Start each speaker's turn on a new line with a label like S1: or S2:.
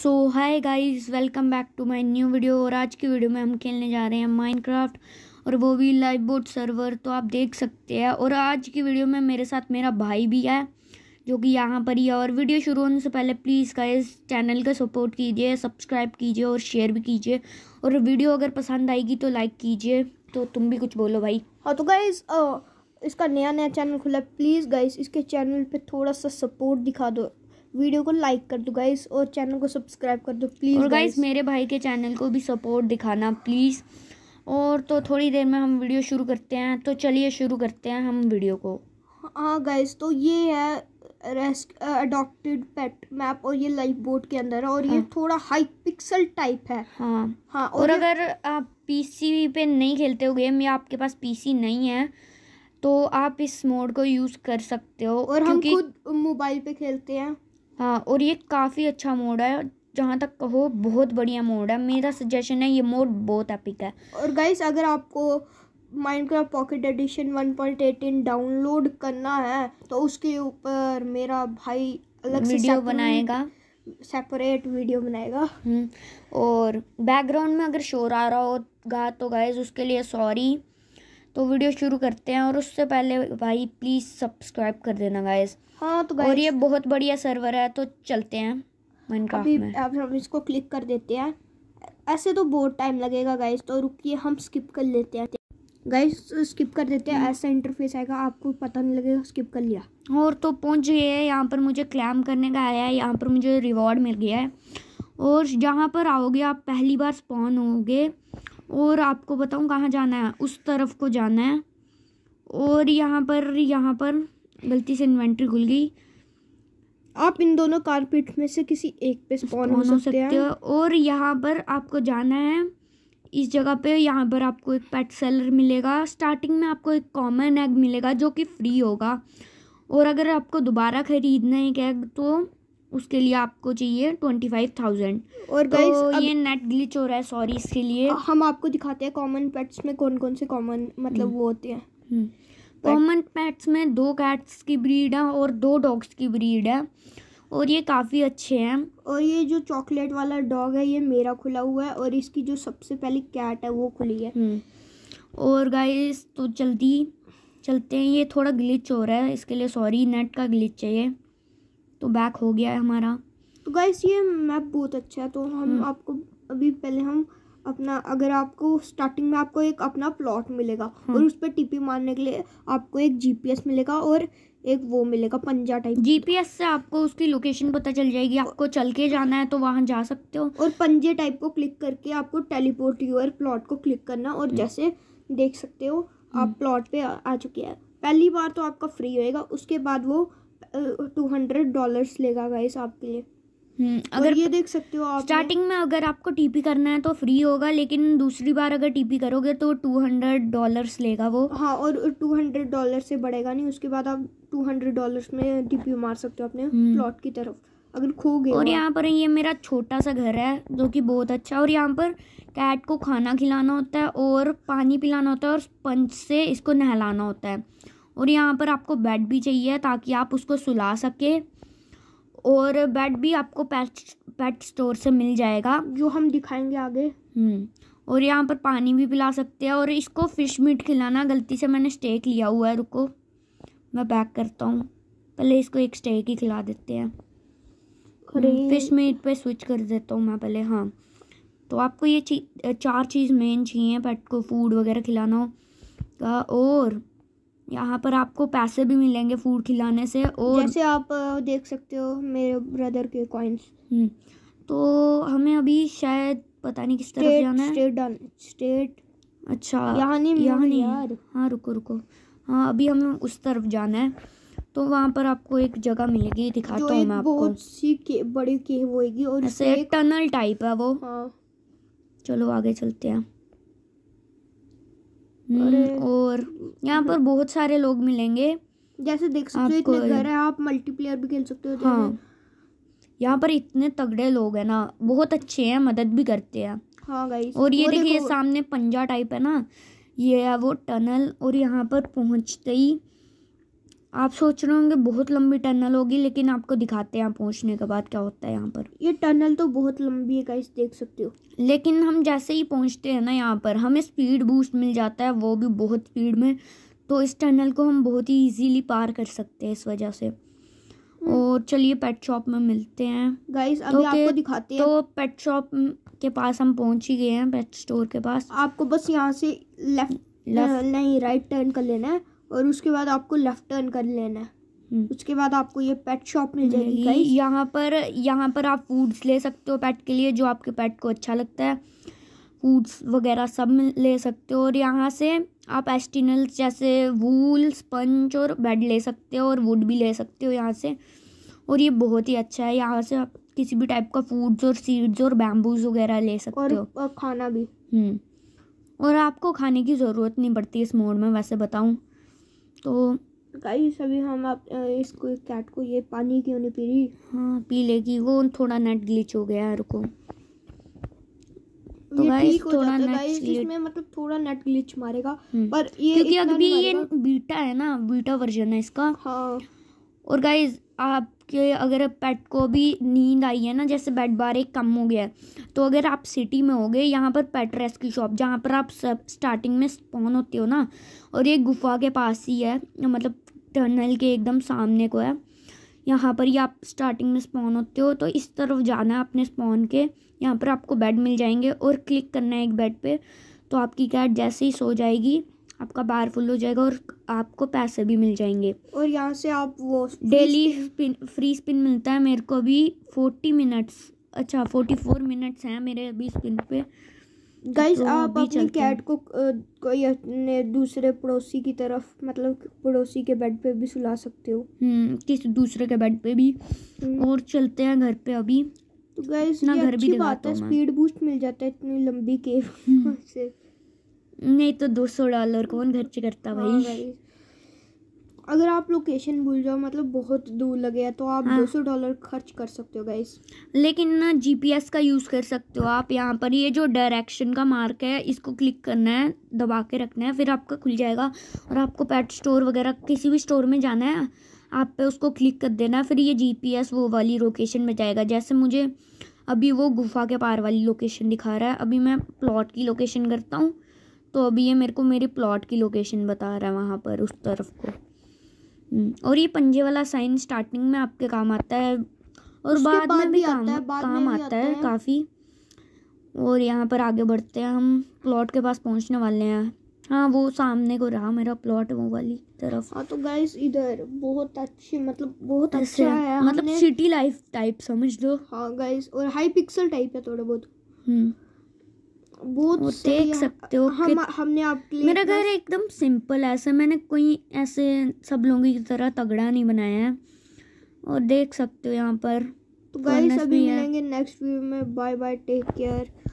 S1: So hi guys welcome back to my new video और आज की वीडियो में हम खेलने जा रहे हैं माइनक्राफ्ट और वो भी लाइव बोट सर्वर तो आप देख सकते हैं और आज की वीडियो में मेरे साथ मेरा भाई भी है जो कि यहाँ पर ही है और वीडियो शुरू होने से पहले प्लीज़ गाइस चैनल का सपोर्ट कीजिए सब्सक्राइब कीजिए और शेयर भी कीजिए और वीडियो अगर पसंद आएगी तो लाइक कीजिए तो तुम भी कुछ बोलो भाई हाँ तो गाइज़ इसका नया नया चैनल खुला है प्लीज़ गाइज़ इसके चैनल पे थोड़ा सा सपोर्ट दिखा दो वीडियो को लाइक कर दो गाइस और चैनल को सब्सक्राइब कर दो प्लीज़ और गाइस मेरे भाई के चैनल को भी सपोर्ट दिखाना प्लीज़ और तो थोड़ी देर में हम वीडियो शुरू करते हैं तो चलिए शुरू करते हैं हम वीडियो को हाँ गाइस तो ये है अडॉप्टेड पेट मैप और ये लाइफ बोट के अंदर है और हाँ। ये थोड़ा हाई पिक्सल टाइप है हाँ हाँ और, और अगर आप पीसी पे नहीं खेलते हो गेम या आपके पास पीसी नहीं है तो आप इस मोड को यूज़ कर सकते हो और हम खुद मोबाइल पे खेलते हैं हाँ और ये काफ़ी अच्छा मोड है जहाँ तक कहो बहुत बढ़िया मोड है मेरा सजेशन है ये मोड बहुत एपिक है और गाइस अगर आपको माइनक्राफ्ट पॉकेट एडिशन 1.18 डाउनलोड करना है तो उसके ऊपर मेरा भाई अलग वीडियो बनाएगा सेपरेट वीडियो बनाएगा हम्म, और बैकग्राउंड में अगर शोर आ रहा होगा तो गाइज उसके लिए सॉरी तो वीडियो शुरू करते हैं और उससे पहले भाई प्लीज़ सब्सक्राइब कर देना गाइस हाँ तो और ये बहुत बढ़िया सर्वर है तो चलते हैं माइनक्राफ्ट में अब हम इसको क्लिक कर देते हैं ऐसे तो बहुत टाइम लगेगा गाइस तो रुकिए हम स्किप कर लेते हैं गाइस स्किप कर देते हैं ऐसा इंटरफेस आएगा आपको पता नहीं लगेगा स्किप कर लिया और तो पहुंच गए हैं यहाँ पर मुझे क्लैम करने का आया है यहाँ पर मुझे रिवॉर्ड मिल गया है और जहाँ पर आओगे आप पहली बार स्पॉन होगे और आपको बताऊँ कहाँ जाना है उस तरफ को जाना है और यहाँ पर यहाँ पर गलती से इन्वेंट्री खुल गई आप इन दोनों कारपेट में से किसी एक पे स्पॉन हो सकते, सकते हैं और यहाँ पर आपको जाना है इस जगह पे यहाँ पर आपको एक पेट सेलर मिलेगा स्टार्टिंग में आपको एक कॉमन एग मिलेगा जो कि फ्री होगा और अगर आपको दोबारा ख़रीदना है एक एग तो उसके लिए आपको चाहिए ट्वेंटी फाइव थाउजेंड और गाइस तो ये नेट ग्लिच हो रहा है सॉरी इसके लिए हम आपको दिखाते हैं कॉमन पेट्स में कौन कौन से कॉमन मतलब हम्म। वो होते हैं कॉमन हम्म। पेट्स में दो कैट्स की ब्रीड है और दो डॉग्स की ब्रीड है और ये काफ़ी अच्छे हैं और ये जो चॉकलेट वाला डॉग है ये मेरा खुला हुआ है और इसकी जो सबसे पहली कैट है वो खुली है हम्म। और गाइस तो जल्दी चलते हैं ये थोड़ा ग्लिच हो रहा है इसके लिए सॉरी नेट का ग्लिच है ये तो बैक हो गया है हमारा तो गाइस ये मैप बहुत अच्छा है तो हम हम्म। आपको अभी पहले हम अपना अगर आपको स्टार्टिंग में आपको एक अपना प्लॉट मिलेगा हम्म। और उस पर टीपी मारने के लिए आपको एक जीपीएस मिलेगा और एक वो मिलेगा पंजा टाइप जीपीएस से आपको उसकी लोकेशन पता चल जाएगी आपको चल के जाना है तो वहाँ जा सकते हो और पंजे टाइप को क्लिक करके आपको टेलीपोर्ट यूर प्लॉट को क्लिक करना और हम्म। जैसे देख सकते हो आप प्लॉट पे आ, आ चुके हैं पहली बार तो आपका फ्री होएगा उसके बाद वो टू हंड्रेड डॉलर लेगा गाइस आपके लिए हम्म, अगर ये देख सकते हो आप स्टार्टिंग में अगर आपको टीपी करना है तो फ्री होगा लेकिन दूसरी बार अगर टीपी करोगे तो टू हंड्रेड डॉलर लेगा वो हाँ और टू हंड्रेड डॉलर से बढ़ेगा नहीं उसके बाद आप टू हंड्रेड डॉलर में टीपी मार सकते हो अपने प्लॉट हम्म। की तरफ अगर खो गए और यहाँ पर ये मेरा छोटा सा घर है जो कि बहुत अच्छा और यहाँ पर कैट को खाना खिलाना होता है और पानी पिलाना होता है और स्पंज से इसको नहलाना होता है और यहाँ पर आपको बेड भी चाहिए ताकि आप उसको सुला सके और बेड भी आपको पेट पेट स्टोर से मिल जाएगा जो हम दिखाएंगे आगे हम्म। और यहाँ पर पानी भी पिला सकते हैं और इसको फिश मीट खिलाना गलती से मैंने स्टेक लिया हुआ है रुको मैं पैक करता हूँ पहले इसको एक स्टेक ही खिला देते हैं फिश मीट हम्म, पे स्विच कर देता हूँ मैं पहले हाँ तो आपको ये चीज चार चीज़ मेन चाहिए पेट को फूड वगैरह खिलाना हो और यहाँ पर आपको पैसे भी मिलेंगे फूड खिलाने से और जैसे आप देख सकते हो मेरे ब्रदर के कॉइन्स हम्म, तो हमें अभी शायद पता नहीं किस तरफ जाना है स्टेट डन स्टेट अच्छा यहाँ नहीं यहाँ नहीं यार हाँ रुको रुको हाँ अभी हमें उस तरफ जाना है तो वहाँ पर आपको एक जगह मिलेगी दिखाता हूँ मैं आपको बहुत सी के, बड़ी केव होएगी और ऐसे टनल टाइप है वो हाँ। चलो आगे चलते हैं हम्म, और यहाँ पर बहुत सारे लोग मिलेंगे जैसे देख सकते हो इतने घर है आप मल्टीप्लेयर भी खेल सकते हो हाँ यहाँ पर इतने तगड़े लोग है ना बहुत अच्छे हैं मदद भी करते हैं हाँ गाइस और ये देखिए सामने पंजा टाइप है ना ये है वो टनल और यहाँ पर पहुँचते ही आप सोच रहे होंगे बहुत लंबी टनल होगी लेकिन आपको दिखाते हैं पहुंचने के बाद क्या होता है यहाँ पर ये टनल तो बहुत लंबी है गाइस देख सकते हो लेकिन हम जैसे ही पहुंचते हैं ना यहाँ पर हमें स्पीड बूस्ट मिल जाता है वो भी बहुत स्पीड में तो इस टनल को हम बहुत ही ईजीली पार कर सकते हैं इस वजह से हम्म। और चलिए पेट शॉप में मिलते हैं गाइस तो अभी तो आपको दिखाते हैं तो पेट शॉप के पास हम पहुंच ही गए हैं पेट स्टोर के पास आपको बस यहाँ से लेफ्ट नहीं राइट टर्न कर लेना है और उसके बाद आपको लेफ्ट टर्न कर लेना है हम्म। उसके बाद आपको ये पेट शॉप मिल जाएगी यहाँ पर यहाँ पर आप फूड्स ले सकते हो पेट के लिए जो आपके पेट को अच्छा लगता है फूड्स वगैरह सब ले सकते हो और यहाँ से आप एस्टिनल्स जैसे वूल स्पंज और बेड ले सकते हो और वुड भी ले सकते हो यहाँ से और ये बहुत ही अच्छा है यहाँ से आप किसी भी टाइप का फूड्स और सीड्स और बैम्बूज वगैरह ले सकते और, हो और खाना भी हम्म। और आपको खाने की ज़रूरत नहीं पड़ती इस मोड में वैसे बताऊँ तो गाई सभी हम आप इसको कैट को ये पानी क्यों नहीं पी रही हाँ पी लेगी वो थोड़ा नेट ग्लिच हो गया रुको तो गाइस थोड़ा नेट इसमें मतलब थोड़ा नेट ग्लिच मारेगा हम्म। पर ये क्योंकि अभी ये बीटा है ना बीटा वर्जन है इसका हाँ और गाइज आपके अगर पेट को भी नींद आई है ना जैसे बेड बार एक कम हो गया है तो अगर आप सिटी में हो गए यहाँ पर पेट की शॉप जहाँ पर आप सब स्टार्टिंग में स्पॉन होते हो ना और ये गुफा के पास ही है मतलब टनल के एकदम सामने को है यहाँ पर ही आप स्टार्टिंग में स्पॉन होते हो तो इस तरफ जाना है अपने स्पॉन के यहाँ पर आपको बेड मिल जाएंगे और क्लिक करना है एक बेड पर तो आपकी कैट जैसे ही सो जाएगी आपका बार फुल हो जाएगा और आपको पैसे भी मिल जाएंगे और यहाँ से आप वो डेली स्पिन फ्री स्पिन मिलता है मेरे को अभी फोर्टी मिनट्स अच्छा फोर्टी फोर मिनट्स हैं मेरे अभी स्पिन पे
S2: गाइस तो आप अपने कैट
S1: को कोई अपने दूसरे पड़ोसी की तरफ मतलब पड़ोसी के बेड पे भी सुला सकते हो हम्म, किसी दूसरे के बेड पे भी हम्म। और चलते हैं घर पे अभी तो गाइस ना घर भी बात है स्पीड बूस्ट मिल जाता है इतनी लंबी केव हम्म। से नहीं तो दो सौ डॉलर कौन खर्च करता हाँ भाई, अगर आप लोकेशन भूल जाओ मतलब बहुत दूर लगे तो आप हाँ। 200 डॉलर खर्च कर सकते हो गाइस लेकिन ना जीपीएस का यूज़ कर सकते हो आप यहाँ पर ये जो डायरेक्शन का मार्क है इसको क्लिक करना है दबा के रखना है फिर आपका खुल जाएगा और आपको पेट स्टोर वगैरह किसी भी स्टोर में जाना है आप पे उसको क्लिक कर देना फिर ये जी वो वाली लोकेशन में जाएगा जैसे मुझे अभी वो गुफा के पार वाली लोकेशन दिखा रहा है अभी मैं प्लॉट की लोकेशन करता हूँ तो अभी ये मेरे को मेरे प्लॉट की लोकेशन बता रहा है वहाँ पर उस तरफ को हम्म, और ये पंजे वाला साइन स्टार्टिंग में आपके काम आता है और बाद, बाद में भी काम आता है, काम आता, आता है, है। काफ़ी और यहाँ पर आगे बढ़ते हैं हम प्लॉट के पास पहुँचने वाले हैं हाँ वो सामने को रहा मेरा प्लॉट वो वाली तरफ हाँ तो गाइस इधर बहुत अच्छी मतलब बहुत अच्छा है मतलब सिटी लाइफ टाइप समझ लो हाँ गाइस और हाई पिक्सल टाइप है थोड़ा बहुत हम्म वो देख सकते हो हम हमने आपके लिए मेरा घर एकदम सिंपल है ऐसा मैंने कोई ऐसे सब लोगों की तरह तगड़ा नहीं बनाया है और देख सकते हो यहाँ पर
S2: तो गाइस अभी मिलेंगे
S1: नेक्स्ट वीडियो में बाय बाय टेक केयर